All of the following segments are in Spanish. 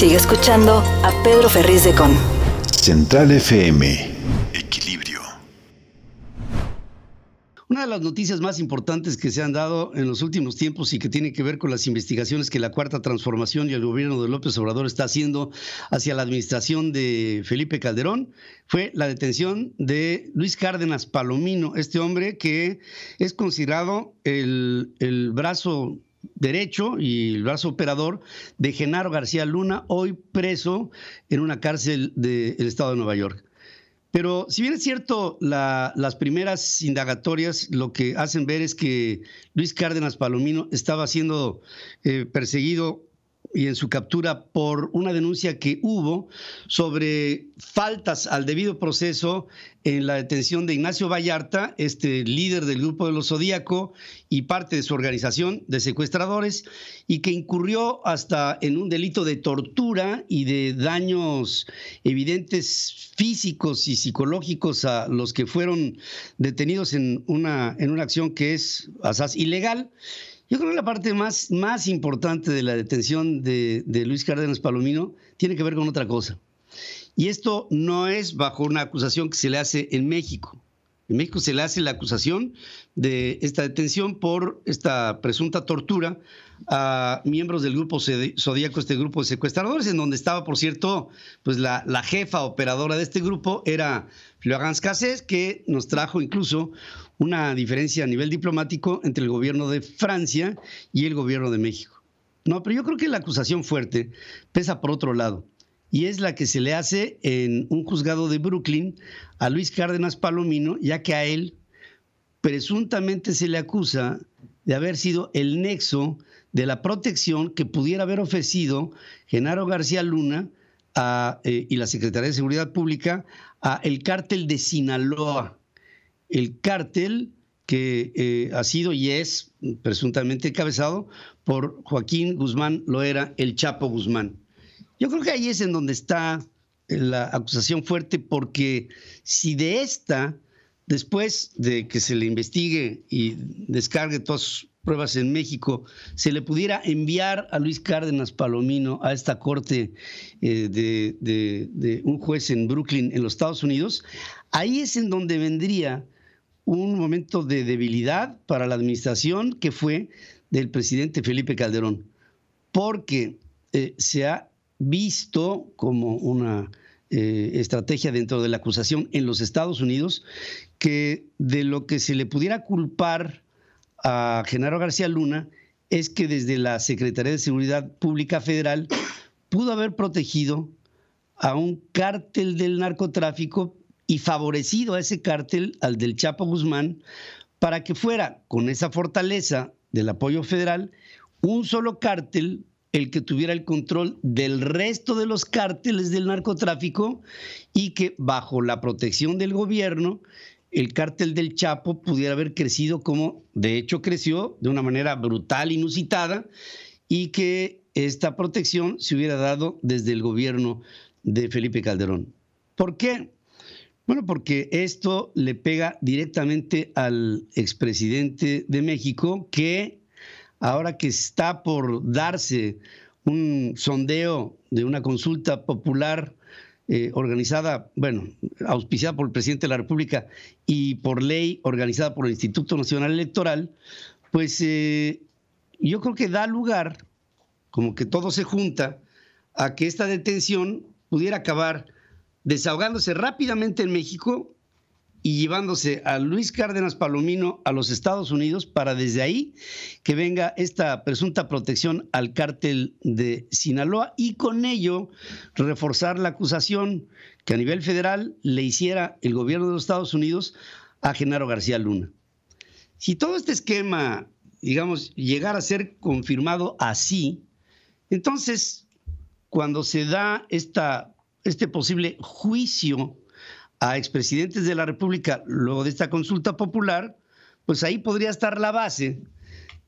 Sigue escuchando a Pedro Ferriz de Con. Central FM. Equilibrio. Una de las noticias más importantes que se han dado en los últimos tiempos y que tiene que ver con las investigaciones que la Cuarta Transformación y el gobierno de López Obrador está haciendo hacia la administración de Felipe Calderón fue la detención de Luis Cárdenas Palomino, este hombre que es considerado el, el brazo derecho y el brazo operador de Genaro García Luna, hoy preso en una cárcel del estado de Nueva York. Pero si bien es cierto, las primeras indagatorias lo que hacen ver es que Luis Cárdenas Palomino estaba siendo eh, perseguido y en su captura por una denuncia que hubo sobre faltas al debido proceso en la detención de Ignacio Vallarta, este líder del grupo de los Zodíaco y parte de su organización de secuestradores, y que incurrió hasta en un delito de tortura y de daños evidentes físicos y psicológicos a los que fueron detenidos en una, en una acción que es asaz ilegal yo creo que la parte más, importante de la detención de, de Luis Cárdenas Palomino tiene que ver con otra cosa. Y esto no es bajo una acusación que se le hace en México. En México se le hace la acusación de esta detención por esta presunta tortura a miembros del grupo Zodíaco, este grupo de secuestradores, en donde estaba, por cierto, pues la, jefa operadora de este grupo era Florence Cassés, que nos trajo incluso una diferencia a nivel diplomático entre el gobierno de Francia y el gobierno de México. No, pero yo creo que la acusación fuerte pesa por otro lado y es la que se le hace en un juzgado de Brooklyn a Luis Cárdenas Palomino, ya que a él presuntamente se le acusa de haber sido el nexo de la protección que pudiera haber ofrecido Genaro García Luna eh, y la Secretaría de Seguridad Pública a el cártel de Sinaloa, el cártel que eh, ha sido y es presuntamente encabezado por Joaquín Guzmán Loera, el Chapo Guzmán. Yo creo que ahí es en donde está eh, la acusación fuerte, porque si de esta, después de que se le investigue y descargue todas sus pruebas en México, se le pudiera enviar a Luis Cárdenas Palomino a esta corte eh, de, un juez en Brooklyn, en los Estados Unidos, ahí es en donde vendría un momento de debilidad para la administración que fue del presidente Felipe Calderón, porque eh, se ha visto como una eh, estrategia dentro de la acusación en los Estados Unidos, que de lo que se le pudiera culpar a Genaro García Luna es que desde la Secretaría de Seguridad Pública Federal pudo haber protegido a un cártel del narcotráfico y favorecido a ese cártel, al del Chapo Guzmán, para que fuera, con esa fortaleza del apoyo federal, un solo cártel el que tuviera el control del resto de los cárteles del narcotráfico y que bajo la protección del gobierno el cártel del Chapo pudiera haber crecido como de hecho creció de una manera brutal, inusitada, y que esta protección se hubiera dado desde el gobierno de Felipe Calderón. ¿Por qué? Bueno, porque esto le pega directamente al expresidente de México que ahora que está por darse un sondeo de una consulta popular eh, organizada, bueno, auspiciada por el presidente de la República y por ley organizada por el Instituto Nacional Electoral, pues eh, yo creo que da lugar, como que todo se junta, a que esta detención pudiera acabar desahogándose rápidamente en México y llevándose a Luis Cárdenas Palomino a los Estados Unidos para desde ahí que venga esta presunta protección al cártel de Sinaloa y con ello reforzar la acusación que a nivel federal le hiciera el gobierno de los Estados Unidos a Genaro García Luna. Si todo este esquema, digamos, llegara a ser confirmado así, entonces cuando se da esta, este posible juicio a expresidentes de la República luego de esta consulta popular, pues ahí podría estar la base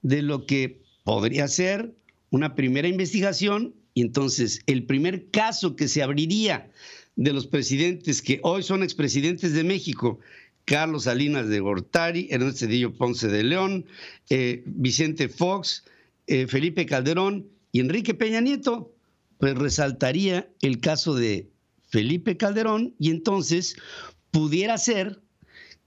de lo que podría ser una primera investigación y entonces el primer caso que se abriría de los presidentes que hoy son expresidentes de México, Carlos Salinas de Gortari, Ernesto Cedillo Ponce de León, eh, Vicente Fox, eh, Felipe Calderón y Enrique Peña Nieto, pues resaltaría el caso de Felipe Calderón, y entonces pudiera ser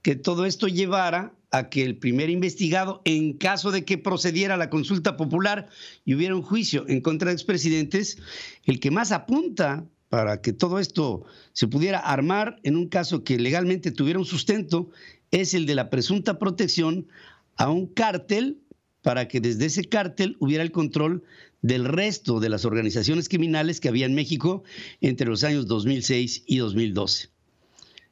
que todo esto llevara a que el primer investigado, en caso de que procediera la consulta popular y hubiera un juicio en contra de expresidentes, el que más apunta para que todo esto se pudiera armar en un caso que legalmente tuviera un sustento es el de la presunta protección a un cártel para que desde ese cártel hubiera el control del resto de las organizaciones criminales que había en México entre los años 2006 y 2012.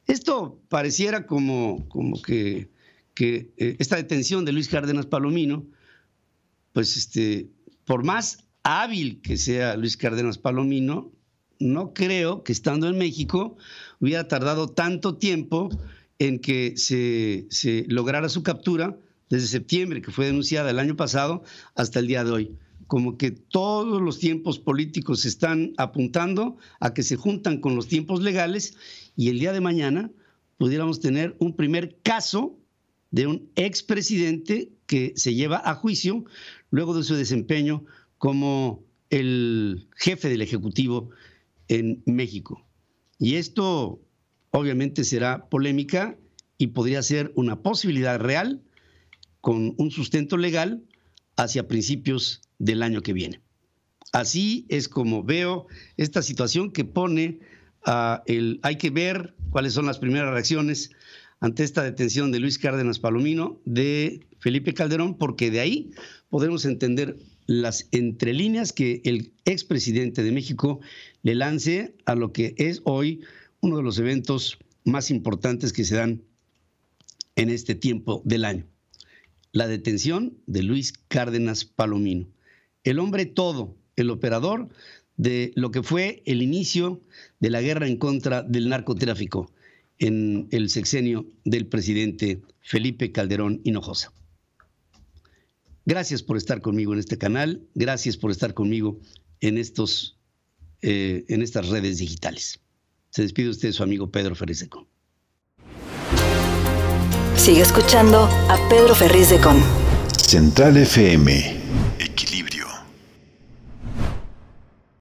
Esto pareciera como, como que, que eh, esta detención de Luis Cárdenas Palomino, pues este, por más hábil que sea Luis Cárdenas Palomino, no creo que estando en México hubiera tardado tanto tiempo en que se lograra su captura desde septiembre, que fue denunciada el año pasado, hasta el día de hoy. Como que todos los tiempos políticos están apuntando a que se juntan con los tiempos legales y el día de mañana pudiéramos tener un primer caso de un expresidente que se lleva a juicio luego de su desempeño como el jefe del Ejecutivo en México. Y esto obviamente será polémica y podría ser una posibilidad real con un sustento legal hacia principios del año que viene. Así es como veo esta situación que pone a el hay que ver cuáles son las primeras reacciones ante esta detención de Luis Cárdenas Palomino de Felipe Calderón porque de ahí podemos entender las entrelíneas que el expresidente de México le lance a lo que es hoy uno de los eventos más importantes que se dan en este tiempo del año la detención de Luis Cárdenas Palomino, el hombre todo, el operador de lo que fue el inicio de la guerra en contra del narcotráfico en el sexenio del presidente Felipe Calderón Hinojosa. Gracias por estar conmigo en este canal, gracias por estar conmigo en, estos, eh, en estas redes digitales. Se despide usted su amigo Pedro Ferezeco. Sigue escuchando a Pedro Ferriz de Con. Central FM. Equilibrio.